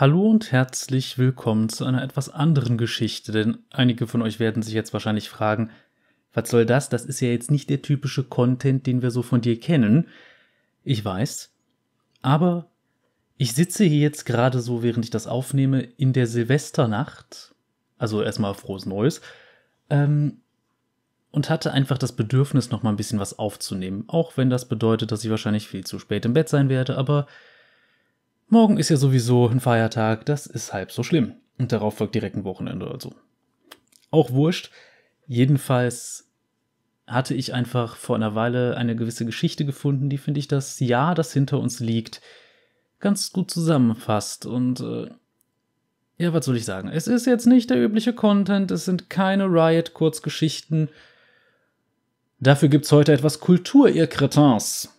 Hallo und herzlich willkommen zu einer etwas anderen Geschichte, denn einige von euch werden sich jetzt wahrscheinlich fragen, was soll das? Das ist ja jetzt nicht der typische Content, den wir so von dir kennen. Ich weiß. Aber ich sitze hier jetzt gerade so, während ich das aufnehme, in der Silvesternacht. Also erstmal frohes Neues. Ähm, und hatte einfach das Bedürfnis, noch mal ein bisschen was aufzunehmen. Auch wenn das bedeutet, dass ich wahrscheinlich viel zu spät im Bett sein werde, aber Morgen ist ja sowieso ein Feiertag, das ist halb so schlimm. Und darauf folgt direkt ein Wochenende oder so. Auch wurscht. Jedenfalls hatte ich einfach vor einer Weile eine gewisse Geschichte gefunden, die finde ich das Jahr, das hinter uns liegt, ganz gut zusammenfasst. Und äh, ja, was soll ich sagen? Es ist jetzt nicht der übliche Content, es sind keine Riot-Kurzgeschichten. Dafür gibt's heute etwas Kultur, ihr Kretins.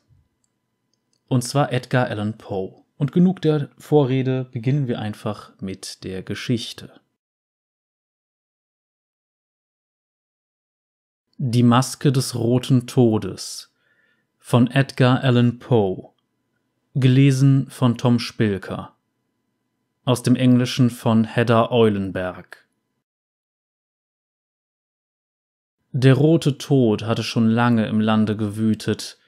Und zwar Edgar Allan Poe. Und genug der Vorrede, beginnen wir einfach mit der Geschichte. Die Maske des roten Todes von Edgar Allan Poe, gelesen von Tom Spilker, aus dem Englischen von Hedda Eulenberg. Der rote Tod hatte schon lange im Lande gewütet,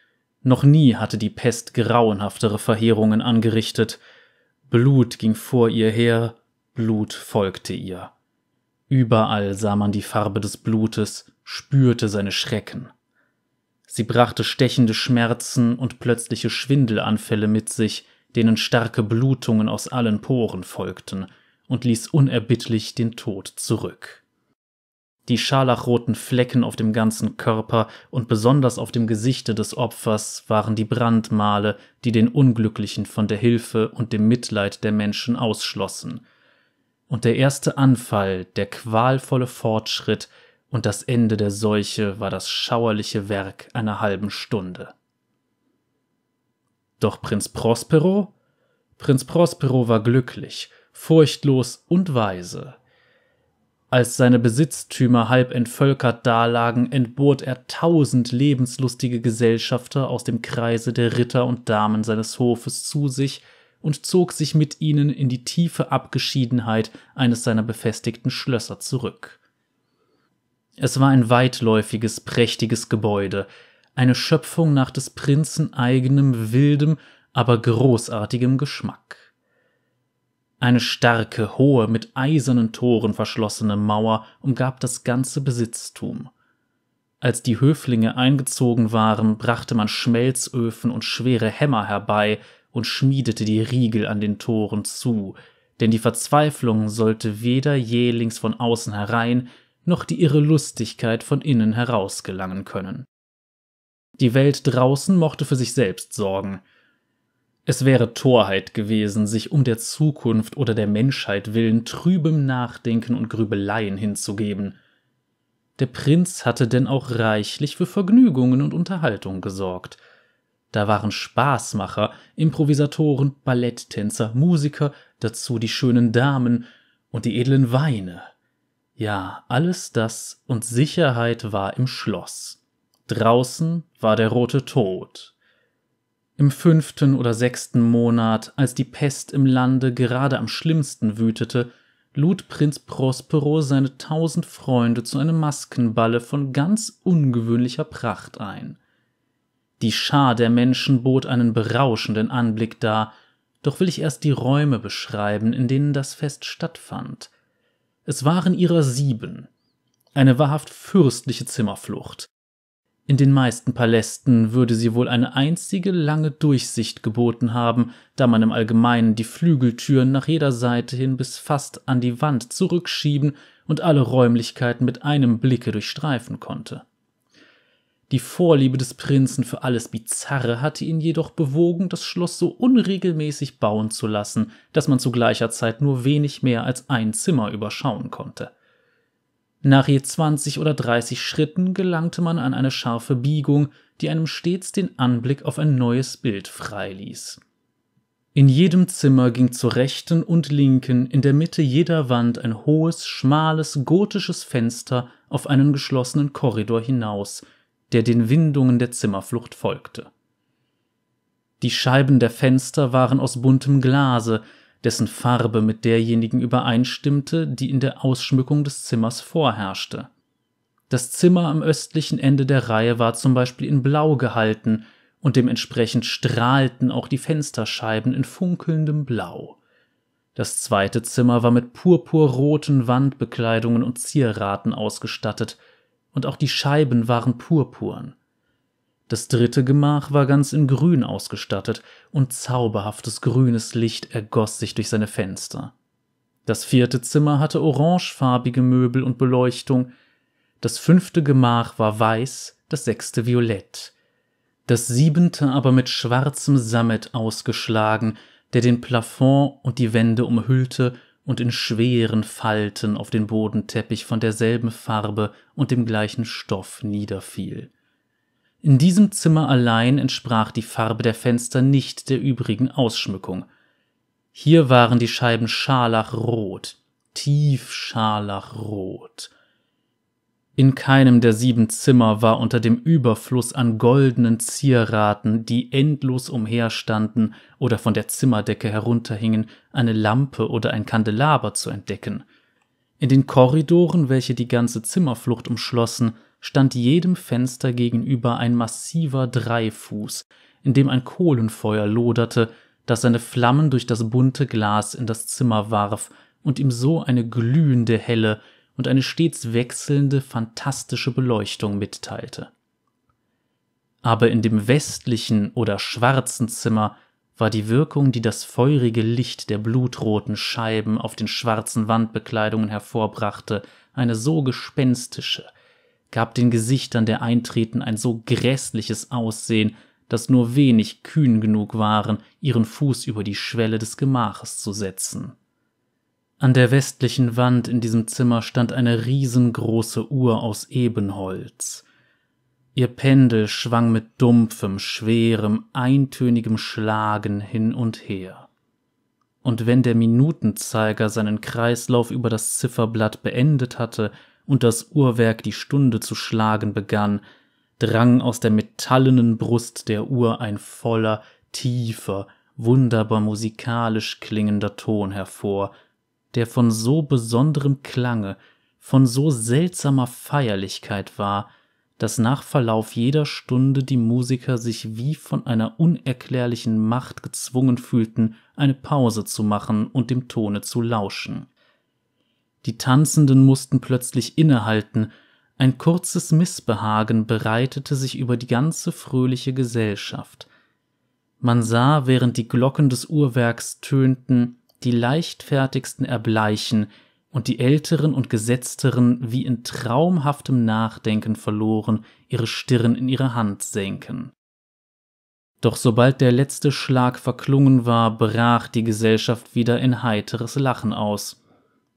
noch nie hatte die Pest grauenhaftere Verheerungen angerichtet. Blut ging vor ihr her, Blut folgte ihr. Überall sah man die Farbe des Blutes, spürte seine Schrecken. Sie brachte stechende Schmerzen und plötzliche Schwindelanfälle mit sich, denen starke Blutungen aus allen Poren folgten, und ließ unerbittlich den Tod zurück die scharlachroten Flecken auf dem ganzen Körper und besonders auf dem Gesichte des Opfers waren die Brandmale, die den Unglücklichen von der Hilfe und dem Mitleid der Menschen ausschlossen. Und der erste Anfall, der qualvolle Fortschritt und das Ende der Seuche war das schauerliche Werk einer halben Stunde. Doch Prinz Prospero? Prinz Prospero war glücklich, furchtlos und weise. Als seine Besitztümer halb entvölkert dalagen, entbot er tausend lebenslustige Gesellschafter aus dem Kreise der Ritter und Damen seines Hofes zu sich und zog sich mit ihnen in die tiefe Abgeschiedenheit eines seiner befestigten Schlösser zurück. Es war ein weitläufiges, prächtiges Gebäude, eine Schöpfung nach des Prinzen eigenem wildem, aber großartigem Geschmack. Eine starke, hohe, mit eisernen Toren verschlossene Mauer umgab das ganze Besitztum. Als die Höflinge eingezogen waren, brachte man Schmelzöfen und schwere Hämmer herbei und schmiedete die Riegel an den Toren zu, denn die Verzweiflung sollte weder jählings von außen herein, noch die irre Lustigkeit von innen heraus gelangen können. Die Welt draußen mochte für sich selbst sorgen, es wäre Torheit gewesen, sich um der Zukunft oder der Menschheit willen trübem Nachdenken und Grübeleien hinzugeben. Der Prinz hatte denn auch reichlich für Vergnügungen und Unterhaltung gesorgt. Da waren Spaßmacher, Improvisatoren, Balletttänzer, Musiker, dazu die schönen Damen und die edlen Weine. Ja, alles das und Sicherheit war im Schloss. Draußen war der rote Tod, im fünften oder sechsten Monat, als die Pest im Lande gerade am schlimmsten wütete, lud Prinz Prospero seine tausend Freunde zu einem Maskenballe von ganz ungewöhnlicher Pracht ein. Die Schar der Menschen bot einen berauschenden Anblick dar, doch will ich erst die Räume beschreiben, in denen das Fest stattfand. Es waren ihrer sieben. Eine wahrhaft fürstliche Zimmerflucht. In den meisten Palästen würde sie wohl eine einzige lange Durchsicht geboten haben, da man im Allgemeinen die Flügeltüren nach jeder Seite hin bis fast an die Wand zurückschieben und alle Räumlichkeiten mit einem Blicke durchstreifen konnte. Die Vorliebe des Prinzen für alles Bizarre hatte ihn jedoch bewogen, das Schloss so unregelmäßig bauen zu lassen, dass man zu gleicher Zeit nur wenig mehr als ein Zimmer überschauen konnte. Nach je 20 oder 30 Schritten gelangte man an eine scharfe Biegung, die einem stets den Anblick auf ein neues Bild freiließ. In jedem Zimmer ging zur rechten und linken in der Mitte jeder Wand ein hohes, schmales, gotisches Fenster auf einen geschlossenen Korridor hinaus, der den Windungen der Zimmerflucht folgte. Die Scheiben der Fenster waren aus buntem Glase, dessen Farbe mit derjenigen übereinstimmte, die in der Ausschmückung des Zimmers vorherrschte. Das Zimmer am östlichen Ende der Reihe war zum Beispiel in Blau gehalten, und dementsprechend strahlten auch die Fensterscheiben in funkelndem Blau. Das zweite Zimmer war mit purpurroten Wandbekleidungen und Zierraten ausgestattet, und auch die Scheiben waren purpurn. Das dritte Gemach war ganz in Grün ausgestattet, und zauberhaftes grünes Licht ergoss sich durch seine Fenster. Das vierte Zimmer hatte orangefarbige Möbel und Beleuchtung, das fünfte Gemach war weiß, das sechste violett, das siebente aber mit schwarzem Sammet ausgeschlagen, der den Plafond und die Wände umhüllte und in schweren Falten auf den Bodenteppich von derselben Farbe und dem gleichen Stoff niederfiel. In diesem Zimmer allein entsprach die Farbe der Fenster nicht der übrigen Ausschmückung. Hier waren die Scheiben scharlachrot, tief scharlachrot. In keinem der sieben Zimmer war unter dem Überfluss an goldenen Zierraten, die endlos umherstanden oder von der Zimmerdecke herunterhingen, eine Lampe oder ein Kandelaber zu entdecken. In den Korridoren, welche die ganze Zimmerflucht umschlossen, stand jedem Fenster gegenüber ein massiver Dreifuß, in dem ein Kohlenfeuer loderte, das seine Flammen durch das bunte Glas in das Zimmer warf und ihm so eine glühende helle und eine stets wechselnde, fantastische Beleuchtung mitteilte. Aber in dem westlichen oder schwarzen Zimmer war die Wirkung, die das feurige Licht der blutroten Scheiben auf den schwarzen Wandbekleidungen hervorbrachte, eine so gespenstische, gab den Gesichtern der Eintreten ein so grässliches Aussehen, dass nur wenig kühn genug waren, ihren Fuß über die Schwelle des Gemaches zu setzen. An der westlichen Wand in diesem Zimmer stand eine riesengroße Uhr aus Ebenholz. Ihr Pendel schwang mit dumpfem, schwerem, eintönigem Schlagen hin und her. Und wenn der Minutenzeiger seinen Kreislauf über das Zifferblatt beendet hatte, und das Uhrwerk die Stunde zu schlagen begann, drang aus der metallenen Brust der Uhr ein voller, tiefer, wunderbar musikalisch klingender Ton hervor, der von so besonderem Klange, von so seltsamer Feierlichkeit war, dass nach Verlauf jeder Stunde die Musiker sich wie von einer unerklärlichen Macht gezwungen fühlten, eine Pause zu machen und dem Tone zu lauschen. Die Tanzenden mussten plötzlich innehalten, ein kurzes Missbehagen breitete sich über die ganze fröhliche Gesellschaft. Man sah, während die Glocken des Uhrwerks tönten, die leichtfertigsten erbleichen und die Älteren und Gesetzteren wie in traumhaftem Nachdenken verloren ihre Stirn in ihre Hand senken. Doch sobald der letzte Schlag verklungen war, brach die Gesellschaft wieder in heiteres Lachen aus.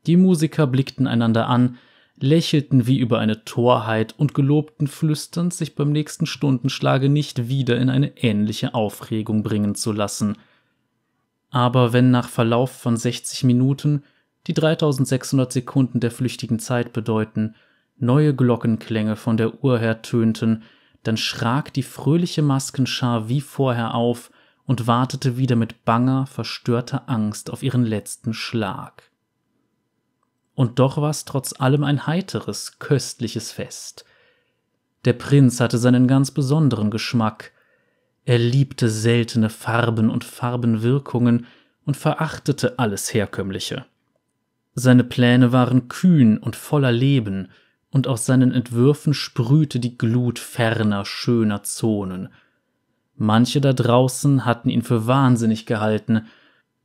Die Musiker blickten einander an, lächelten wie über eine Torheit und gelobten flüsternd, sich beim nächsten Stundenschlage nicht wieder in eine ähnliche Aufregung bringen zu lassen. Aber wenn nach Verlauf von 60 Minuten, die 3600 Sekunden der flüchtigen Zeit bedeuten, neue Glockenklänge von der Uhr her tönten, dann schrak die fröhliche Maskenschar wie vorher auf und wartete wieder mit banger, verstörter Angst auf ihren letzten Schlag und doch war's trotz allem ein heiteres, köstliches Fest. Der Prinz hatte seinen ganz besonderen Geschmack. Er liebte seltene Farben und Farbenwirkungen und verachtete alles Herkömmliche. Seine Pläne waren kühn und voller Leben, und aus seinen Entwürfen sprühte die Glut ferner, schöner Zonen. Manche da draußen hatten ihn für wahnsinnig gehalten,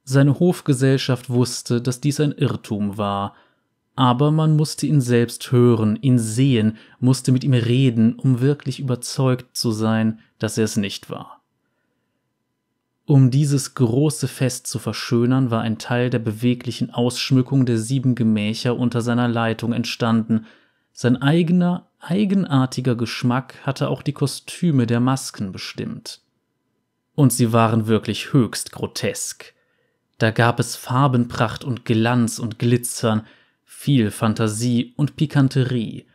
seine Hofgesellschaft wusste, dass dies ein Irrtum war, aber man musste ihn selbst hören, ihn sehen, musste mit ihm reden, um wirklich überzeugt zu sein, dass er es nicht war. Um dieses große Fest zu verschönern, war ein Teil der beweglichen Ausschmückung der sieben Gemächer unter seiner Leitung entstanden. Sein eigener, eigenartiger Geschmack hatte auch die Kostüme der Masken bestimmt. Und sie waren wirklich höchst grotesk. Da gab es Farbenpracht und Glanz und Glitzern, viel Fantasie und Pikanterie,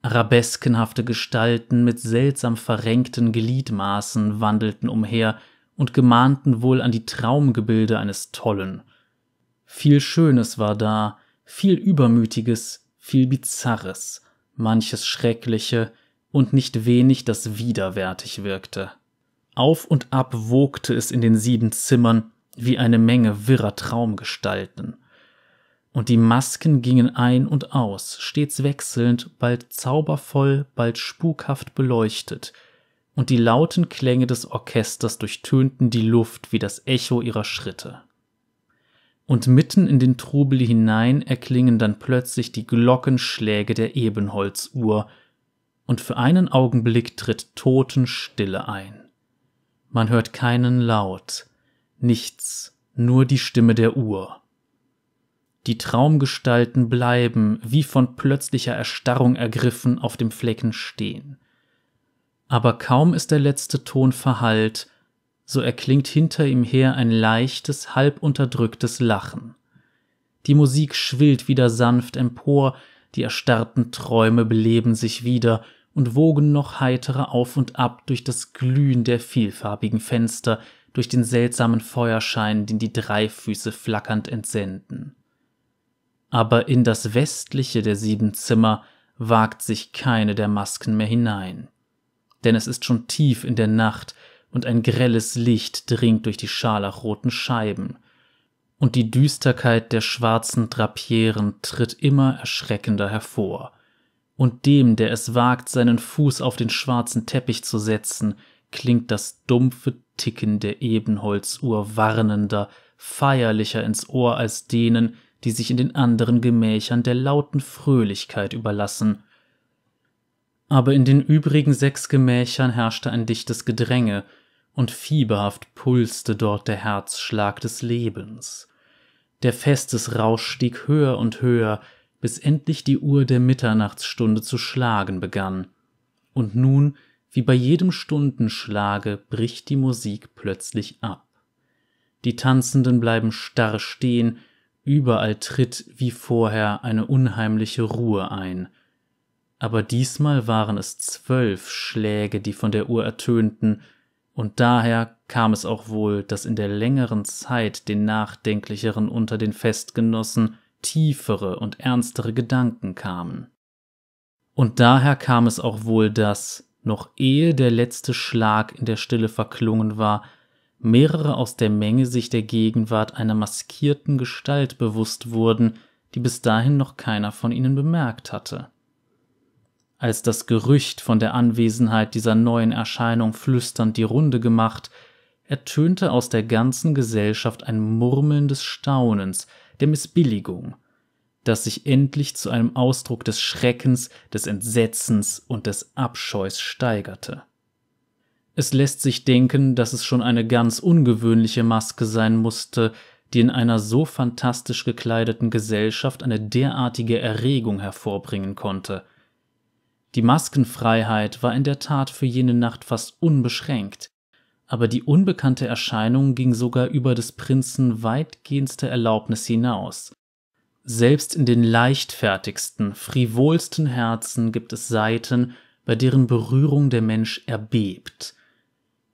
arabeskenhafte Gestalten mit seltsam verrenkten Gliedmaßen wandelten umher und gemahnten wohl an die Traumgebilde eines Tollen. Viel Schönes war da, viel Übermütiges, viel Bizarres, manches Schreckliche und nicht wenig, das widerwärtig wirkte. Auf und ab wogte es in den sieben Zimmern wie eine Menge wirrer Traumgestalten und die Masken gingen ein und aus, stets wechselnd, bald zaubervoll, bald spukhaft beleuchtet, und die lauten Klänge des Orchesters durchtönten die Luft wie das Echo ihrer Schritte. Und mitten in den Trubel hinein erklingen dann plötzlich die Glockenschläge der Ebenholzuhr, und für einen Augenblick tritt Totenstille ein. Man hört keinen Laut, nichts, nur die Stimme der Uhr. Die Traumgestalten bleiben, wie von plötzlicher Erstarrung ergriffen, auf dem Flecken stehen. Aber kaum ist der letzte Ton verhallt, so erklingt hinter ihm her ein leichtes, halb unterdrücktes Lachen. Die Musik schwillt wieder sanft empor, die erstarrten Träume beleben sich wieder und wogen noch heiterer auf und ab durch das Glühen der vielfarbigen Fenster, durch den seltsamen Feuerschein, den die Dreifüße flackernd entsenden aber in das westliche der sieben Zimmer wagt sich keine der Masken mehr hinein. Denn es ist schon tief in der Nacht und ein grelles Licht dringt durch die scharlachroten Scheiben. Und die Düsterkeit der schwarzen Drapieren tritt immer erschreckender hervor. Und dem, der es wagt, seinen Fuß auf den schwarzen Teppich zu setzen, klingt das dumpfe Ticken der Ebenholzuhr warnender, feierlicher ins Ohr als denen, die sich in den anderen Gemächern der lauten Fröhlichkeit überlassen. Aber in den übrigen sechs Gemächern herrschte ein dichtes Gedränge, und fieberhaft pulste dort der Herzschlag des Lebens. Der Festesrausch stieg höher und höher, bis endlich die Uhr der Mitternachtsstunde zu schlagen begann. Und nun, wie bei jedem Stundenschlage, bricht die Musik plötzlich ab. Die Tanzenden bleiben starr stehen, Überall tritt wie vorher eine unheimliche Ruhe ein. Aber diesmal waren es zwölf Schläge, die von der Uhr ertönten, und daher kam es auch wohl, dass in der längeren Zeit den Nachdenklicheren unter den Festgenossen tiefere und ernstere Gedanken kamen. Und daher kam es auch wohl, dass, noch ehe der letzte Schlag in der Stille verklungen war, mehrere aus der Menge sich der Gegenwart einer maskierten Gestalt bewusst wurden, die bis dahin noch keiner von ihnen bemerkt hatte. Als das Gerücht von der Anwesenheit dieser neuen Erscheinung flüsternd die Runde gemacht, ertönte aus der ganzen Gesellschaft ein Murmeln des Staunens, der Missbilligung, das sich endlich zu einem Ausdruck des Schreckens, des Entsetzens und des Abscheus steigerte. Es lässt sich denken, dass es schon eine ganz ungewöhnliche Maske sein musste, die in einer so fantastisch gekleideten Gesellschaft eine derartige Erregung hervorbringen konnte. Die Maskenfreiheit war in der Tat für jene Nacht fast unbeschränkt, aber die unbekannte Erscheinung ging sogar über des Prinzen weitgehendste Erlaubnis hinaus. Selbst in den leichtfertigsten, frivolsten Herzen gibt es Seiten, bei deren Berührung der Mensch erbebt –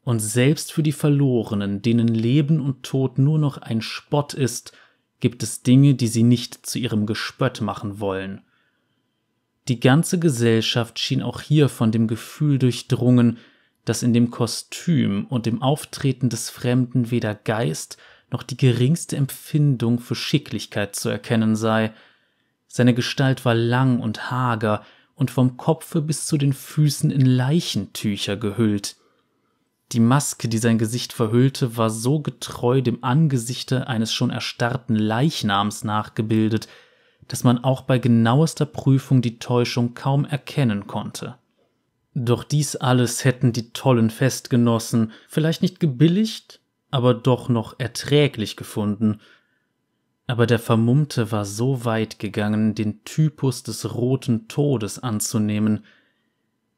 und selbst für die Verlorenen, denen Leben und Tod nur noch ein Spott ist, gibt es Dinge, die sie nicht zu ihrem Gespött machen wollen. Die ganze Gesellschaft schien auch hier von dem Gefühl durchdrungen, dass in dem Kostüm und dem Auftreten des Fremden weder Geist noch die geringste Empfindung für Schicklichkeit zu erkennen sei. Seine Gestalt war lang und hager und vom Kopfe bis zu den Füßen in Leichentücher gehüllt. Die Maske, die sein Gesicht verhüllte, war so getreu dem Angesichte eines schon erstarrten Leichnams nachgebildet, dass man auch bei genauester Prüfung die Täuschung kaum erkennen konnte. Doch dies alles hätten die tollen Festgenossen vielleicht nicht gebilligt, aber doch noch erträglich gefunden. Aber der Vermummte war so weit gegangen, den Typus des roten Todes anzunehmen,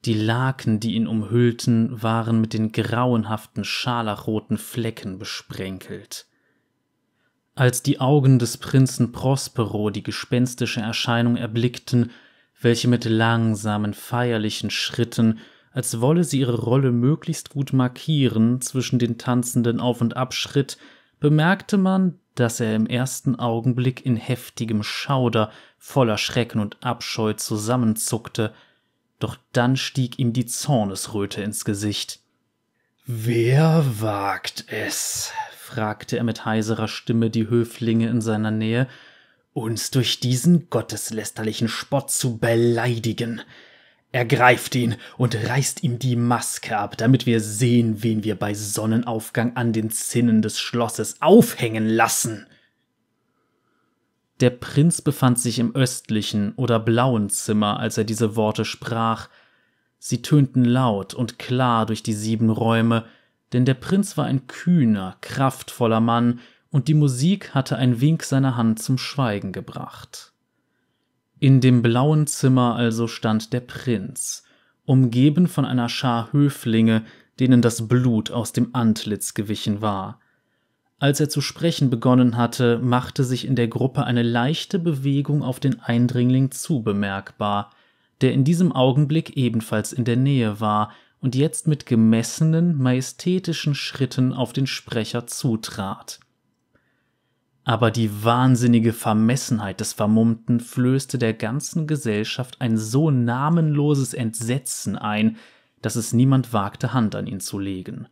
die Laken, die ihn umhüllten, waren mit den grauenhaften scharlachroten Flecken besprenkelt. Als die Augen des Prinzen Prospero die gespenstische Erscheinung erblickten, welche mit langsamen, feierlichen Schritten, als wolle sie ihre Rolle möglichst gut markieren, zwischen den Tanzenden auf und ab schritt, bemerkte man, dass er im ersten Augenblick in heftigem Schauder, voller Schrecken und Abscheu zusammenzuckte, doch dann stieg ihm die Zornesröte ins Gesicht. Wer wagt es? fragte er mit heiserer Stimme die Höflinge in seiner Nähe, uns durch diesen gotteslästerlichen Spott zu beleidigen. Ergreift ihn und reißt ihm die Maske ab, damit wir sehen, wen wir bei Sonnenaufgang an den Zinnen des Schlosses aufhängen lassen. Der Prinz befand sich im östlichen oder blauen Zimmer, als er diese Worte sprach. Sie tönten laut und klar durch die sieben Räume, denn der Prinz war ein kühner, kraftvoller Mann, und die Musik hatte ein Wink seiner Hand zum Schweigen gebracht. In dem blauen Zimmer also stand der Prinz, umgeben von einer Schar Höflinge, denen das Blut aus dem Antlitz gewichen war. Als er zu sprechen begonnen hatte, machte sich in der Gruppe eine leichte Bewegung auf den Eindringling zu bemerkbar, der in diesem Augenblick ebenfalls in der Nähe war und jetzt mit gemessenen, majestätischen Schritten auf den Sprecher zutrat. Aber die wahnsinnige Vermessenheit des Vermummten flößte der ganzen Gesellschaft ein so namenloses Entsetzen ein, dass es niemand wagte, Hand an ihn zu legen.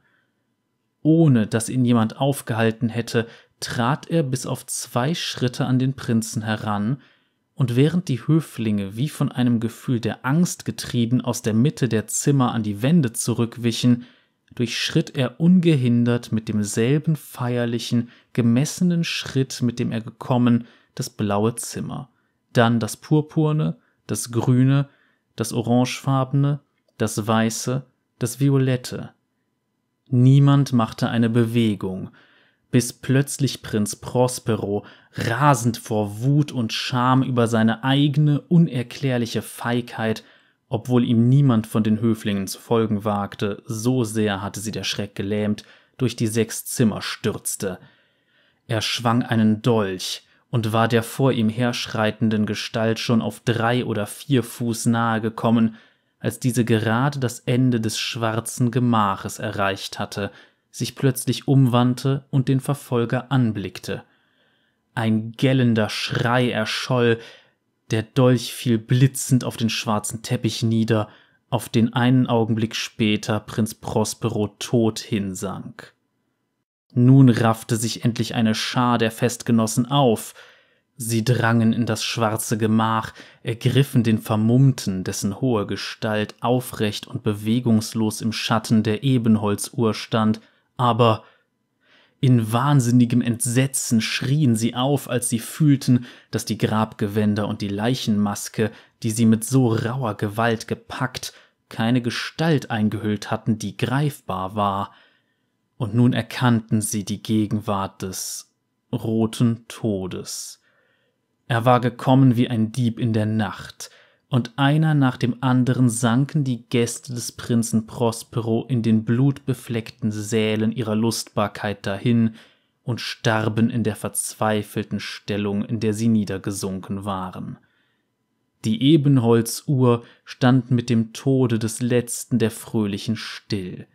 Ohne dass ihn jemand aufgehalten hätte, trat er bis auf zwei Schritte an den Prinzen heran, und während die Höflinge wie von einem Gefühl der Angst getrieben aus der Mitte der Zimmer an die Wände zurückwichen, durchschritt er ungehindert mit demselben feierlichen, gemessenen Schritt, mit dem er gekommen, das blaue Zimmer, dann das purpurne, das grüne, das orangefarbene, das weiße, das violette, Niemand machte eine Bewegung, bis plötzlich Prinz Prospero, rasend vor Wut und Scham über seine eigene unerklärliche Feigheit, obwohl ihm niemand von den Höflingen zu folgen wagte, so sehr hatte sie der Schreck gelähmt, durch die sechs Zimmer stürzte. Er schwang einen Dolch und war der vor ihm herschreitenden Gestalt schon auf drei oder vier Fuß nahe gekommen, als diese gerade das Ende des schwarzen Gemaches erreicht hatte, sich plötzlich umwandte und den Verfolger anblickte. Ein gellender Schrei erscholl, der Dolch fiel blitzend auf den schwarzen Teppich nieder, auf den einen Augenblick später Prinz Prospero tot hinsank. Nun raffte sich endlich eine Schar der Festgenossen auf, Sie drangen in das schwarze Gemach, ergriffen den Vermummten, dessen hohe Gestalt aufrecht und bewegungslos im Schatten der Ebenholzuhr stand, aber in wahnsinnigem Entsetzen schrien sie auf, als sie fühlten, dass die Grabgewänder und die Leichenmaske, die sie mit so rauer Gewalt gepackt, keine Gestalt eingehüllt hatten, die greifbar war. Und nun erkannten sie die Gegenwart des roten Todes. Er war gekommen wie ein Dieb in der Nacht, und einer nach dem anderen sanken die Gäste des Prinzen Prospero in den blutbefleckten Sälen ihrer Lustbarkeit dahin und starben in der verzweifelten Stellung, in der sie niedergesunken waren. Die Ebenholzuhr stand mit dem Tode des letzten der Fröhlichen still.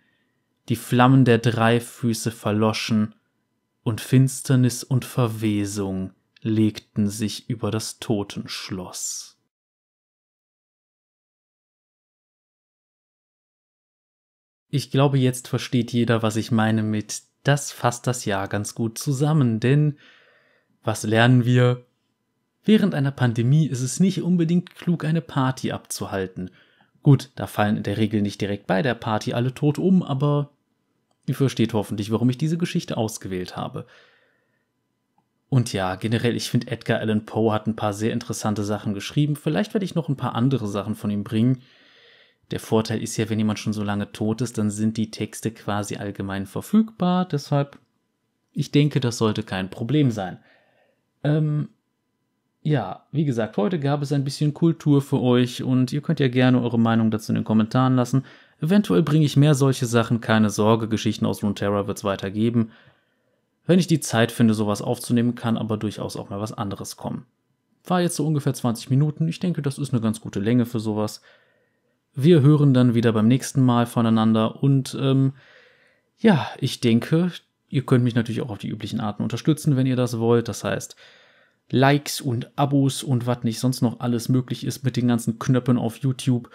Die Flammen der Dreifüße verloschen und Finsternis und Verwesung legten sich über das Totenschloss. Ich glaube, jetzt versteht jeder, was ich meine mit, das fasst das Jahr ganz gut zusammen, denn was lernen wir? Während einer Pandemie ist es nicht unbedingt klug, eine Party abzuhalten. Gut, da fallen in der Regel nicht direkt bei der Party alle tot um, aber ihr versteht hoffentlich, warum ich diese Geschichte ausgewählt habe. Und ja, generell, ich finde, Edgar Allan Poe hat ein paar sehr interessante Sachen geschrieben. Vielleicht werde ich noch ein paar andere Sachen von ihm bringen. Der Vorteil ist ja, wenn jemand schon so lange tot ist, dann sind die Texte quasi allgemein verfügbar. Deshalb, ich denke, das sollte kein Problem sein. Ähm, ja, wie gesagt, heute gab es ein bisschen Kultur für euch und ihr könnt ja gerne eure Meinung dazu in den Kommentaren lassen. Eventuell bringe ich mehr solche Sachen, keine Sorge, Geschichten aus Runeterra wird es weitergeben wenn ich die Zeit finde, sowas aufzunehmen, kann aber durchaus auch mal was anderes kommen. War jetzt so ungefähr 20 Minuten. Ich denke, das ist eine ganz gute Länge für sowas. Wir hören dann wieder beim nächsten Mal voneinander und ähm, ja, ich denke, ihr könnt mich natürlich auch auf die üblichen Arten unterstützen, wenn ihr das wollt. Das heißt, Likes und Abos und was nicht sonst noch alles möglich ist mit den ganzen Knöpfen auf YouTube.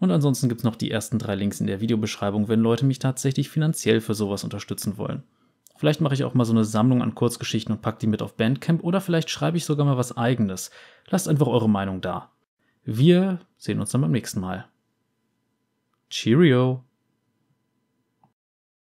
Und ansonsten gibt es noch die ersten drei Links in der Videobeschreibung, wenn Leute mich tatsächlich finanziell für sowas unterstützen wollen. Vielleicht mache ich auch mal so eine Sammlung an Kurzgeschichten und packe die mit auf Bandcamp oder vielleicht schreibe ich sogar mal was eigenes. Lasst einfach eure Meinung da. Wir sehen uns dann beim nächsten Mal. Cheerio!